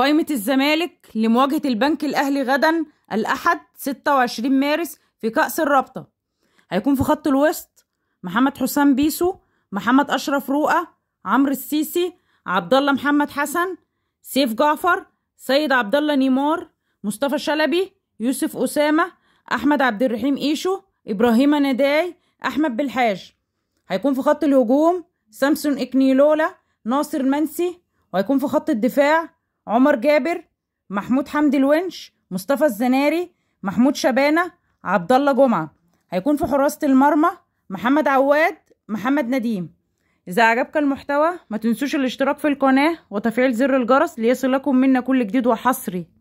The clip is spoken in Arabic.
قائمة الزمالك لمواجهة البنك الأهلي غدا الأحد 26 مارس في كأس الرابطة هيكون في خط الوسط محمد حسام بيسو محمد أشرف رؤى عمرو السيسي عبد الله محمد حسن سيف جعفر سيد عبد الله نيمار مصطفى شلبي يوسف أسامة أحمد عبد الرحيم إيشو إبراهيم نداي أحمد بالحاج هيكون في خط الهجوم سامسون إكنيلولا ناصر منسي وهيكون في خط الدفاع عمر جابر محمود حمدي الونش مصطفى الزناري محمود شبانه عبد الله جمعه هيكون في حراسه المرمى محمد عواد محمد نديم إذا عجبك المحتوى ما تنسوش الاشتراك في القناة وتفعيل زر الجرس ليصلكم منا كل جديد وحصري